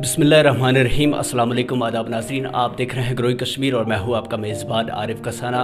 बसमीम अल्लाम आदाब नाजरीन आप देख रहे हैं ग्रोई कश्मीर और मैं हूँ आपका मेज़बान आरिफ कसाना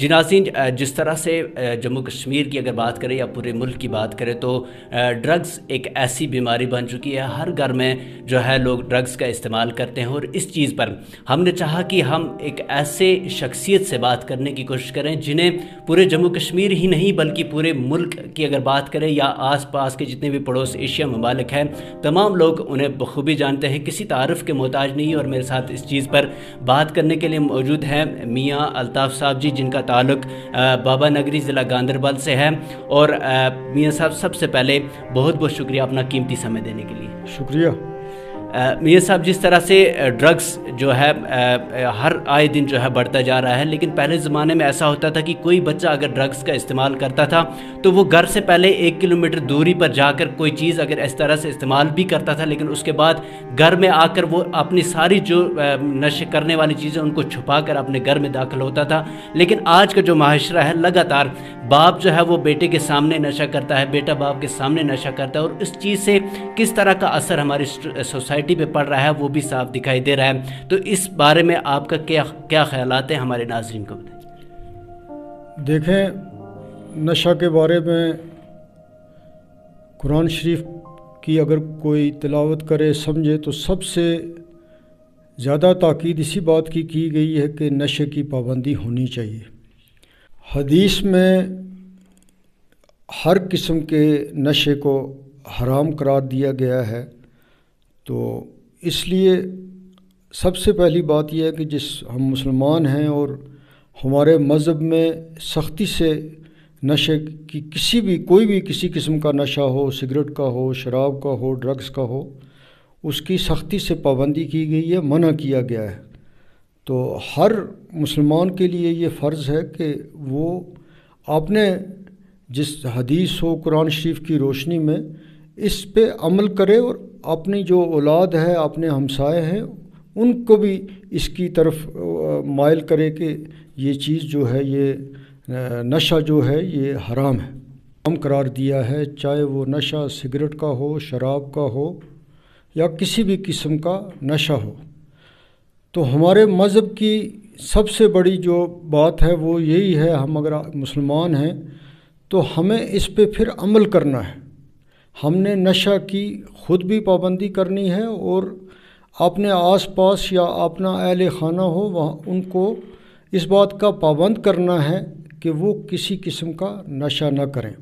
जी नाजीन जिस तरह से जम्मू कश्मीर की अगर बात करें या पूरे मुल्क की बात करें तो ड्रग्स एक ऐसी बीमारी बन चुकी है हर घर में जो है लोग ड्रग्स का इस्तेमाल करते हैं और इस चीज़ पर हमने चाहा कि हम एक ऐसे शख्सियत से बात करने की कोशिश करें जिन्हें पूरे जम्मू कश्मीर ही नहीं बल्कि पूरे मुल्क की अगर बात करें या आस पास के जितने भी पड़ोस एशिया ममालिक हैं तमाम लोग उन्हें बखूबी जानते हैं हैं किसी तारफ़ के मोहताज नहीं और मेरे साथ इस चीज़ पर बात करने के लिए मौजूद हैं मियाँ अल्ताफ़ साहब जी जिनका ताल्लुक बाबा नगरी ज़िला गांधरबल से है और मियाँ साहब सबसे पहले बहुत बहुत शुक्रिया अपना कीमती समय देने के लिए शुक्रिया मियाँ साहब जिस तरह से ड्रग्स जो है हर आए दिन जो है बढ़ता जा रहा है लेकिन पहले ज़माने में ऐसा होता था कि कोई बच्चा अगर ड्रग्स का इस्तेमाल करता था तो वो घर से पहले एक किलोमीटर दूरी पर जाकर कोई चीज़ अगर इस तरह से इस्तेमाल भी करता था लेकिन उसके बाद घर में आकर वो अपनी सारी जो नशे करने वाली चीज़ें उनको छुपा कर अपने घर में दाखिल होता था लेकिन आज का जो माशरा है लगातार बाप जो है वो बेटे के सामने नशा करता है बेटा बाप के सामने नशा करता है और इस चीज़ से किस तरह का असर हमारी सोसाइटी सोसाइटी पे पड़ रहा है वो भी साफ दिखाई दे रहा है तो इस बारे में आपका क्या क्या ख्याल है हमारे नाजरन को बताए देखें नशा के बारे में कुरान शरीफ की अगर कोई तिलावत करे समझे तो सबसे ज़्यादा ताकीद इसी बात की की गई है कि नशे की पाबंदी होनी चाहिए हदीस में हर किस्म के नशे को हराम करार दिया गया है तो इसलिए सबसे पहली बात यह है कि जिस हम मुसलमान हैं और हमारे मज़हब में सख्ती से नशे की किसी भी कोई भी किसी किस्म का नशा हो सिगरेट का हो शराब का हो ड्रग्स का हो उसकी सख्ती से पाबंदी की गई है मना किया गया है तो हर मुसलमान के लिए ये फ़र्ज़ है कि वो आपने जिस हदीस हो कुरान शरीफ की रोशनी में इस पे अमल करे और अपनी जो औलाद है अपने हमसाए हैं उनको भी इसकी तरफ मायल करे कि ये चीज़ जो है ये नशा जो है ये हराम है हम करार दिया है चाहे वो नशा सिगरेट का हो शराब का हो या किसी भी किस्म का नशा हो तो हमारे मज़हब की सबसे बड़ी जो बात है वो यही है हम अगर मुसलमान हैं तो हमें इस पे फिर अमल करना है हमने नशा की ख़ुद भी पाबंदी करनी है और अपने आसपास या अपना अहल खाना हो वहाँ उनको इस बात का पाबंद करना है कि वो किसी किस्म का नशा ना करें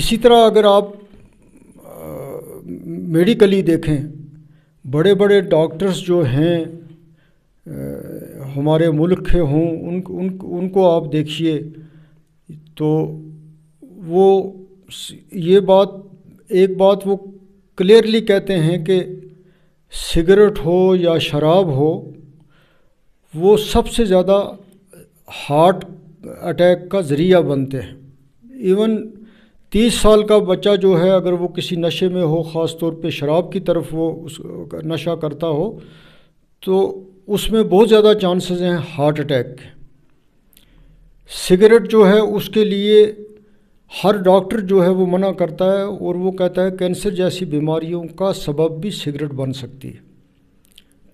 इसी तरह अगर आप मेडिकली देखें बड़े बड़े डॉक्टर्स जो हैं हमारे मुल्क के हों उन, उन उनको आप देखिए तो वो ये बात एक बात वो क्लियरली कहते हैं कि सिगरेट हो या शराब हो वो सबसे ज़्यादा हार्ट अटैक का ज़रिया बनते हैं इवन तीस साल का बच्चा जो है अगर वो किसी नशे में हो ख़ास तौर पे शराब की तरफ वो उस नशा करता हो तो उसमें बहुत ज़्यादा चांसेस हैं हार्ट अटैक के सिगरेट जो है उसके लिए हर डॉक्टर जो है वो मना करता है और वो कहता है कैंसर जैसी बीमारियों का सबब भी सिगरेट बन सकती है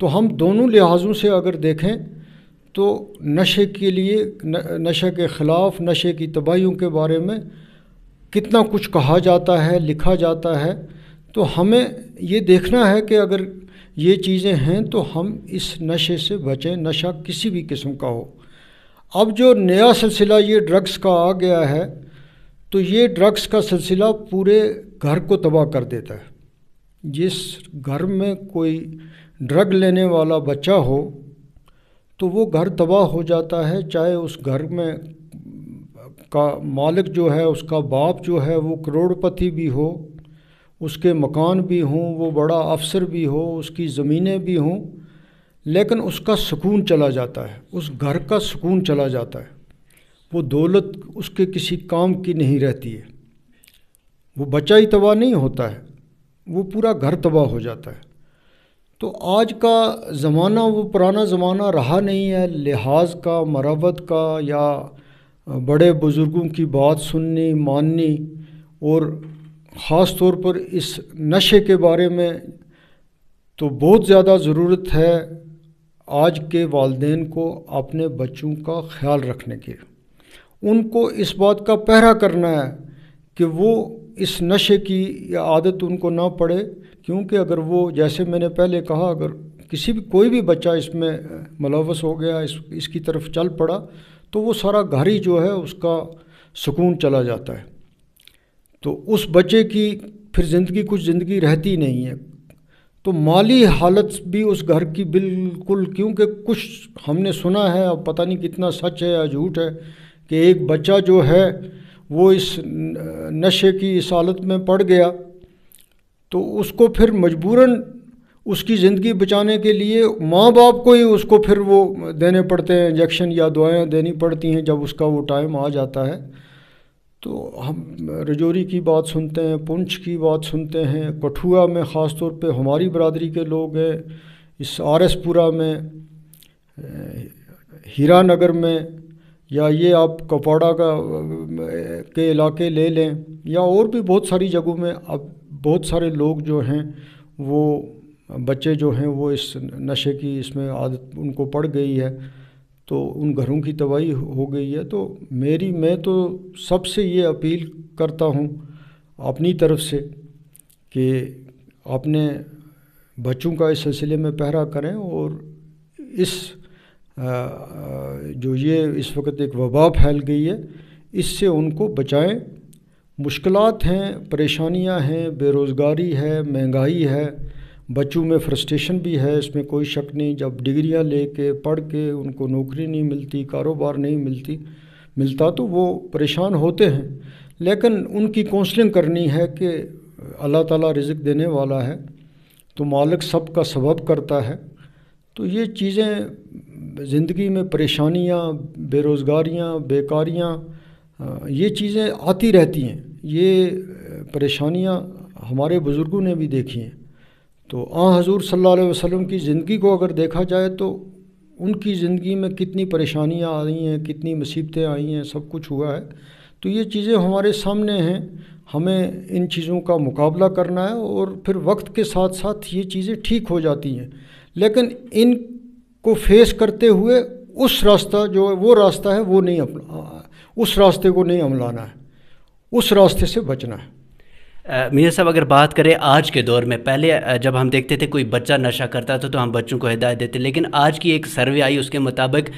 तो हम दोनों लिहाजों से अगर देखें तो नशे के लिए नशे के ख़िलाफ़ नशे की तबाहियों के बारे में कितना कुछ कहा जाता है लिखा जाता है तो हमें ये देखना है कि अगर ये चीज़ें हैं तो हम इस नशे से बचें नशा किसी भी किस्म का हो अब जो नया सिलसिला ये ड्रग्स का आ गया है तो ये ड्रग्स का सिलसिला पूरे घर को तबाह कर देता है जिस घर में कोई ड्रग लेने वाला बच्चा हो तो वो घर तबाह हो जाता है चाहे उस घर में का मालिक जो है उसका बाप जो है वो करोड़पति भी हो उसके मकान भी हों वो बड़ा अफसर भी हो उसकी ज़मीनें भी हों लेकिन उसका सुकून चला जाता है उस घर का सुकून चला जाता है वो दौलत उसके किसी काम की नहीं रहती है वो बचा ही तबाह नहीं होता है वो पूरा घर तबाह हो जाता है तो आज का ज़माना वो पुराना ज़माना रहा नहीं है लिहाज का मरवत का या बड़े बुज़ुर्गों की बात सुननी माननी और ख़ास तौर पर इस नशे के बारे में तो बहुत ज़्यादा ज़रूरत है आज के वालदेन को अपने बच्चों का ख्याल रखने के उनको इस बात का पहरा करना है कि वो इस नशे की या आदत उनको ना पड़े क्योंकि अगर वो जैसे मैंने पहले कहा अगर किसी भी कोई भी बच्चा इसमें मुलवस हो गया इस इसकी तरफ चल पड़ा तो वो सारा घर ही जो है उसका सुकून चला जाता है तो उस बच्चे की फिर ज़िंदगी कुछ ज़िंदगी रहती नहीं है तो माली हालत भी उस घर की बिल्कुल क्योंकि कुछ हमने सुना है अब पता नहीं कितना सच है या झूठ है कि एक बच्चा जो है वो इस नशे की इस हालत में पड़ गया तो उसको फिर मजबूरन उसकी ज़िंदगी बचाने के लिए माँ बाप को ही उसको फिर वो देने पड़ते हैं इंजेक्शन या दवाएं देनी पड़ती हैं जब उसका वो टाइम आ जाता है तो हम रजौरी की बात सुनते हैं पुंछ की बात सुनते हैं कठुआ में ख़ास तौर पे हमारी बरदरी के लोग हैं इस आर एसपुरा में हीरा नगर में या ये आप कपाड़ा का के इलाके ले लें या और भी बहुत सारी जगहों में अब बहुत सारे लोग जो हैं वो बच्चे जो हैं वो इस नशे की इसमें आदत उनको पड़ गई है तो उन घरों की तबाही हो गई है तो मेरी मैं तो सबसे ये अपील करता हूँ अपनी तरफ से कि आपने बच्चों का इस सिलसिले में पहरा करें और इस जो ये इस वक्त एक वबा फैल गई है इससे उनको बचाएं मुश्किल हैं परेशानियां हैं बेरोज़गारी है महंगाई है बच्चों में फ्रस्ट्रेशन भी है इसमें कोई शक नहीं जब डिग्रियां लेके पढ़ के उनको नौकरी नहीं मिलती कारोबार नहीं मिलती मिलता तो वो परेशान होते हैं लेकिन उनकी काउंसलिंग करनी है कि अल्लाह ताला रिजक देने वाला है तो मालिक सब का सबब करता है तो ये चीज़ें ज़िंदगी में परेशानियाँ बेरोज़गारियाँ बेकारियाँ ये चीज़ें आती रहती हैं ये परेशानियाँ हमारे बुज़ुर्गों ने भी देखी हैं तो आ हजूर सल्ला अलैहि की ज़िंदगी को अगर देखा जाए तो उनकी ज़िंदगी में कितनी परेशानियाँ आई हैं कितनी मुसीबतें आई हैं सब कुछ हुआ है तो ये चीज़ें हमारे सामने हैं हमें इन चीज़ों का मुकाबला करना है और फिर वक्त के साथ साथ ये चीज़ें ठीक हो जाती हैं लेकिन इन को फेस करते हुए उस रास्ता जो है वो रास्ता है वो नहीं अपना उस रास्ते को नहीं अमलाना है उस रास्ते से बचना है मियाँ साहब अगर बात करें आज के दौर में पहले जब हम देखते थे कोई बच्चा नशा करता था तो हम बच्चों को हिदायत देते लेकिन आज की एक सर्वे आई उसके मुताबिक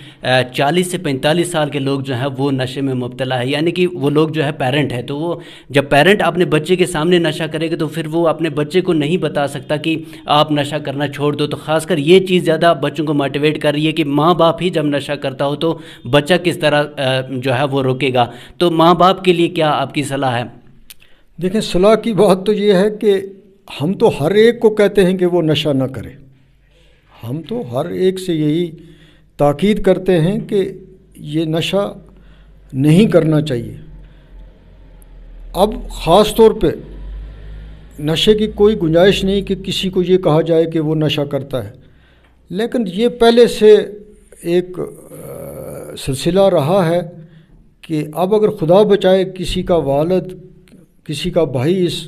40 से 45 साल के लोग जो हैं वो नशे में मुबतला है यानी कि वो लोग जो है पेरेंट है तो वो जब पेरेंट अपने बच्चे के सामने नशा करेगा तो फिर वो अपने बच्चे को नहीं बता सकता कि आप नशा करना छोड़ दो तो ख़ासकर ये चीज़ ज़्यादा बच्चों को मोटिवेट कर रही है कि माँ बाप ही जब नशा करता हो तो बच्चा किस तरह जो है वो रोकेगा तो माँ बाप के लिए क्या आपकी सलाह है देखें सलाह की बात तो ये है कि हम तो हर एक को कहते हैं कि वो नशा ना करे हम तो हर एक से यही ताकीद करते हैं कि ये नशा नहीं करना चाहिए अब ख़ास तौर पे नशे की कोई गुंजाइश नहीं कि किसी को ये कहा जाए कि वो नशा करता है लेकिन ये पहले से एक सिलसिला रहा है कि अब अगर खुदा बचाए किसी का वालद किसी का भाई इस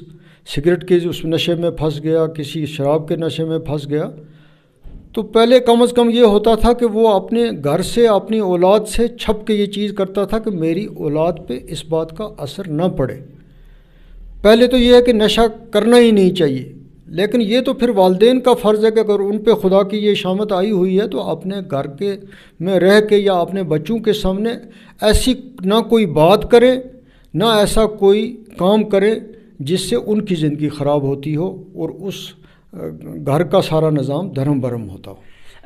सिगरेट के उस नशे में फंस गया किसी शराब के नशे में फंस गया तो पहले कम से कम ये होता था कि वो अपने घर से अपनी औलाद से छप के ये चीज़ करता था कि मेरी औलाद पे इस बात का असर ना पड़े पहले तो ये है कि नशा करना ही नहीं चाहिए लेकिन ये तो फिर वालदेन का फ़र्ज़ है कि अगर उन पर खुदा की ये शामत आई हुई है तो अपने घर के में रह के या अपने बच्चों के सामने ऐसी ना कोई बात करें ना ऐसा कोई काम करें जिससे उनकी ज़िंदगी ख़राब होती हो और उस घर का सारा निज़ाम धर्म भरम होता हो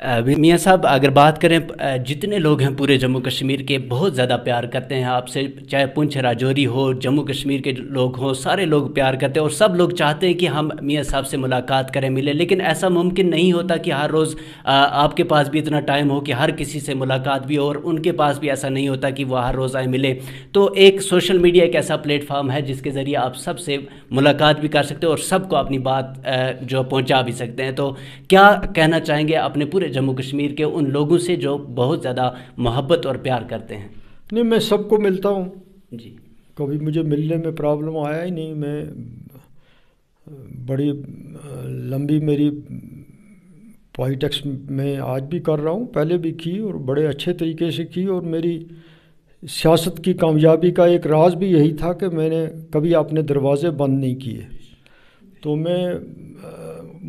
मियाँ साहब अगर बात करें जितने लोग हैं पूरे जम्मू कश्मीर के बहुत ज़्यादा प्यार करते हैं आपसे चाहे पुंछ राजौरी हो जम्मू कश्मीर के लोग हों सारे लोग प्यार करते हैं और सब लोग चाहते हैं कि हम मियाँ साहब से मुलाकात करें मिलें लेकिन ऐसा मुमकिन नहीं होता कि हर रोज़ आपके पास भी इतना टाइम हो कि हर किसी से मुलाकात भी हो और उनके पास भी ऐसा नहीं होता कि वह हर रोज़ आए मिले तो एक सोशल मीडिया एक ऐसा प्लेटफॉर्म है जिसके ज़रिए आप सबसे मुलाकात भी कर सकते हो और सबको अपनी बात जो पहुँचा भी सकते हैं तो क्या कहना चाहेंगे अपने पूरे पूरे जम्मू कश्मीर के उन लोगों से जो बहुत ज़्यादा मोहब्बत और प्यार करते हैं नहीं मैं सबको मिलता हूँ जी कभी मुझे मिलने में प्रॉब्लम आया ही नहीं मैं बड़ी लंबी मेरी पॉलिटिक्स में आज भी कर रहा हूँ पहले भी की और बड़े अच्छे तरीके से की और मेरी सियासत की कामयाबी का एक राज भी यही था कि मैंने कभी अपने दरवाज़े बंद नहीं किए तो मैं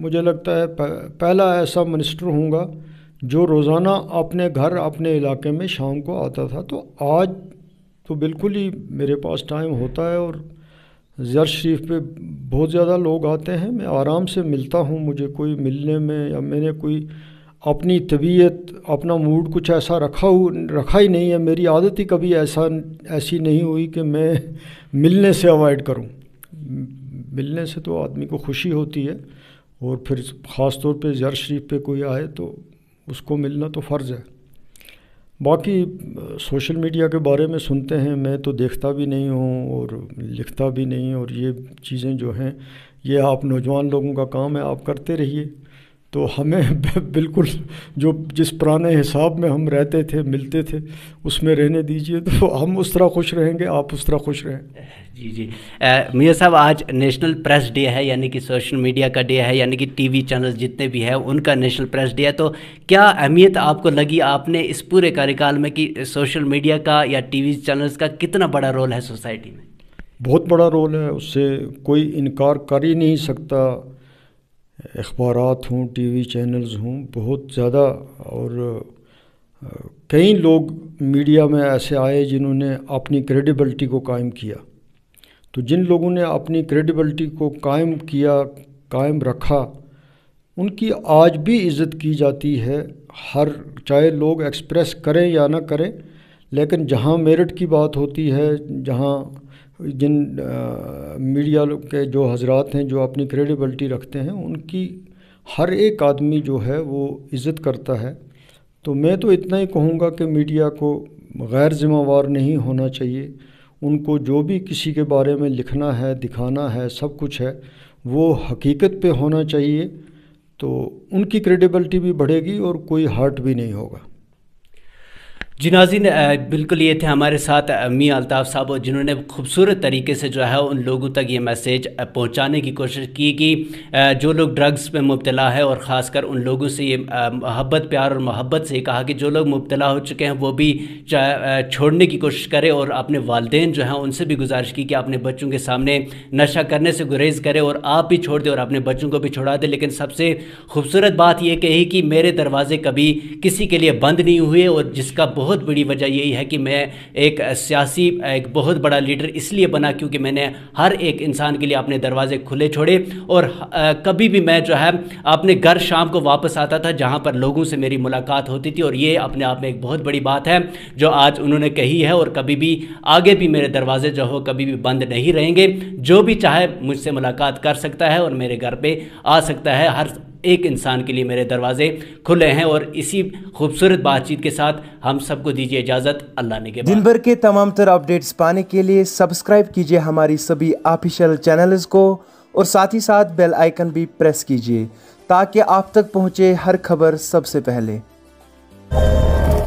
मुझे लगता है पहला ऐसा मिनिस्टर होगा जो रोज़ाना अपने घर अपने इलाके में शाम को आता था तो आज तो बिल्कुल ही मेरे पास टाइम होता है और ज़र शरीफ पे बहुत ज़्यादा लोग आते हैं मैं आराम से मिलता हूँ मुझे कोई मिलने में या मैंने कोई अपनी तबीयत अपना मूड कुछ ऐसा रखा हु रखा ही नहीं है मेरी आदत ही कभी ऐसा ऐसी नहीं हुई कि मैं मिलने से अवॉइड करूँ मिलने से तो आदमी को खुशी होती है और फिर ख़ास तौर पे जर शरीफ पे कोई आए तो उसको मिलना तो फ़र्ज़ है बाकी सोशल मीडिया के बारे में सुनते हैं मैं तो देखता भी नहीं हूँ और लिखता भी नहीं और ये चीज़ें जो हैं ये आप नौजवान लोगों का काम है आप करते रहिए तो हमें बिल्कुल जो जिस पुराने हिसाब में हम रहते थे मिलते थे उसमें रहने दीजिए तो हम उस तरह खुश रहेंगे आप उस तरह खुश रहें जी जी मियाँ साहब आज नेशनल प्रेस डे है यानी कि सोशल मीडिया का डे है यानी कि टीवी चैनल जितने भी हैं उनका नेशनल प्रेस डे है तो क्या अहमियत आपको लगी आपने इस पूरे कार्यकाल में कि सोशल मीडिया का या टी चैनल्स का कितना बड़ा रोल है सोसाइटी में बहुत बड़ा रोल है उससे कोई इनकार कर ही नहीं सकता अखबारात हों टी वी चैनल्स हों बहुत ज़्यादा और कई लोग मीडिया में ऐसे आए जिन्होंने अपनी क्रेडिबलिटी को कायम किया तो जिन लोगों ने अपनी क्रेडिबलिटी को कायम किया कायम रखा उनकी आज भी इज़्ज़त की जाती है हर चाहे लोग एक्सप्रेस करें या ना करें लेकिन जहाँ मेरिट की बात होती है जहाँ जिन मीडिया के जो हजरात हैं जो अपनी क्रेडिबलिटी रखते हैं उनकी हर एक आदमी जो है वो इज़्ज़त करता है तो मैं तो इतना ही कहूँगा कि मीडिया को गैर ज़िम्मेवार नहीं होना चाहिए उनको जो भी किसी के बारे में लिखना है दिखाना है सब कुछ है वो हकीकत पे होना चाहिए तो उनकी क्रेडिबलिटी भी बढ़ेगी और कोई हार्ट भी नहीं होगा जी नाजिन बिल्कुल ये थे हमारे साथ मियाँ अलताफ़ साहब जिन्होंने खूबसूरत तरीके से जो है उन लोगों तक ये मैसेज पहुंचाने की कोशिश की कि जो लोग ड्रग्स में मुबतला है और ख़ासकर उन लोगों से ये मोहब्बत प्यार और मोहब्बत से कहा कि जो लोग मुबतला हो चुके हैं वो भी छोड़ने की कोशिश करें और अपने वालदे जो हैं उनसे भी गुजारिश की कि अपने बच्चों के सामने नशा करने से गुरेज करें और आप भी छोड़ दें और अपने बच्चों को भी छोड़ा दें लेकिन सबसे खूबसूरत बात यह कही कि मेरे दरवाज़े कभी किसी के लिए बंद नहीं हुए और जिसका बहुत बहुत बड़ी वजह यही है कि मैं एक सियासी एक बहुत बड़ा लीडर इसलिए बना क्योंकि मैंने हर एक इंसान के लिए अपने दरवाजे खुले छोड़े और कभी भी मैं जो है अपने घर शाम को वापस आता था जहाँ पर लोगों से मेरी मुलाकात होती थी और ये अपने आप में एक बहुत बड़ी बात है जो आज उन्होंने कही है और कभी भी आगे भी मेरे दरवाजे जो हो कभी भी बंद नहीं रहेंगे जो भी चाहे मुझसे मुलाकात कर सकता है और मेरे घर पर आ सकता है हर एक इंसान के लिए मेरे दरवाजे खुले हैं और इसी खूबसूरत बातचीत के साथ हम सबको दीजिए इजाज़त अल्लाह ने के दिन भर के तमाम तर अपडेट्स पाने के लिए सब्सक्राइब कीजिए हमारी सभी ऑफिशियल चैनल्स को और साथ ही साथ बेल आइकन भी प्रेस कीजिए ताकि आप तक पहुंचे हर खबर सबसे पहले